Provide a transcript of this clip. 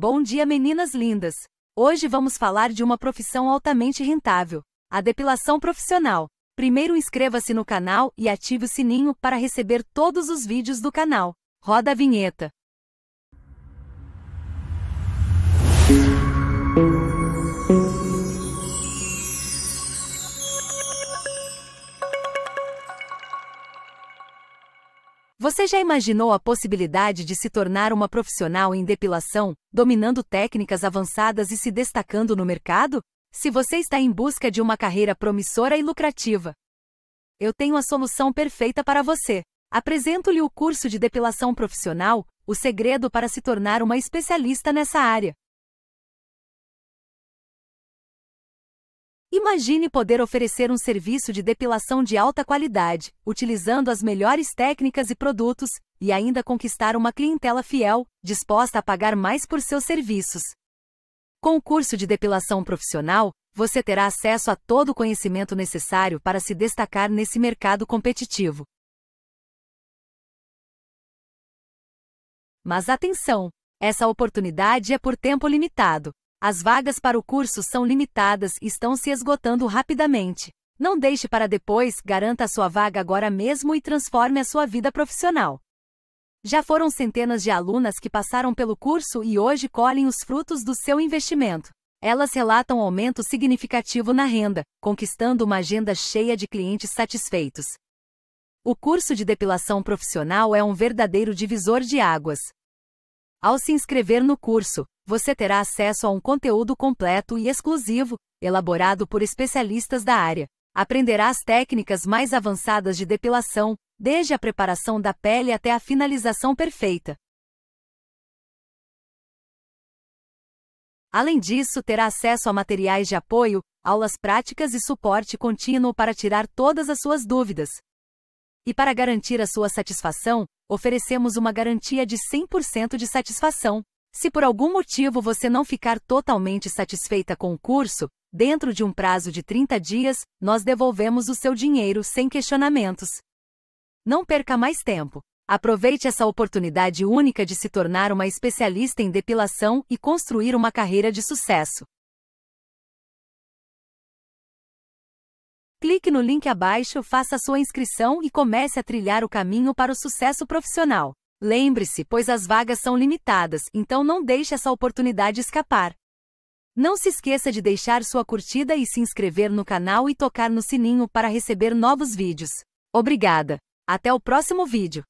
Bom dia, meninas lindas! Hoje vamos falar de uma profissão altamente rentável, a depilação profissional. Primeiro inscreva-se no canal e ative o sininho para receber todos os vídeos do canal. Roda a vinheta. Você já imaginou a possibilidade de se tornar uma profissional em depilação, dominando técnicas avançadas e se destacando no mercado? Se você está em busca de uma carreira promissora e lucrativa, eu tenho a solução perfeita para você. Apresento-lhe o curso de depilação profissional, o segredo para se tornar uma especialista nessa área. Imagine poder oferecer um serviço de depilação de alta qualidade, utilizando as melhores técnicas e produtos, e ainda conquistar uma clientela fiel, disposta a pagar mais por seus serviços. Com o curso de depilação profissional, você terá acesso a todo o conhecimento necessário para se destacar nesse mercado competitivo. Mas atenção! Essa oportunidade é por tempo limitado. As vagas para o curso são limitadas e estão se esgotando rapidamente. Não deixe para depois, garanta a sua vaga agora mesmo e transforme a sua vida profissional. Já foram centenas de alunas que passaram pelo curso e hoje colhem os frutos do seu investimento. Elas relatam um aumento significativo na renda, conquistando uma agenda cheia de clientes satisfeitos. O curso de depilação profissional é um verdadeiro divisor de águas. Ao se inscrever no curso, você terá acesso a um conteúdo completo e exclusivo, elaborado por especialistas da área. Aprenderá as técnicas mais avançadas de depilação, desde a preparação da pele até a finalização perfeita. Além disso, terá acesso a materiais de apoio, aulas práticas e suporte contínuo para tirar todas as suas dúvidas. E para garantir a sua satisfação, oferecemos uma garantia de 100% de satisfação. Se por algum motivo você não ficar totalmente satisfeita com o curso, dentro de um prazo de 30 dias, nós devolvemos o seu dinheiro sem questionamentos. Não perca mais tempo. Aproveite essa oportunidade única de se tornar uma especialista em depilação e construir uma carreira de sucesso. Clique no link abaixo, faça sua inscrição e comece a trilhar o caminho para o sucesso profissional. Lembre-se, pois as vagas são limitadas, então não deixe essa oportunidade escapar. Não se esqueça de deixar sua curtida e se inscrever no canal e tocar no sininho para receber novos vídeos. Obrigada! Até o próximo vídeo!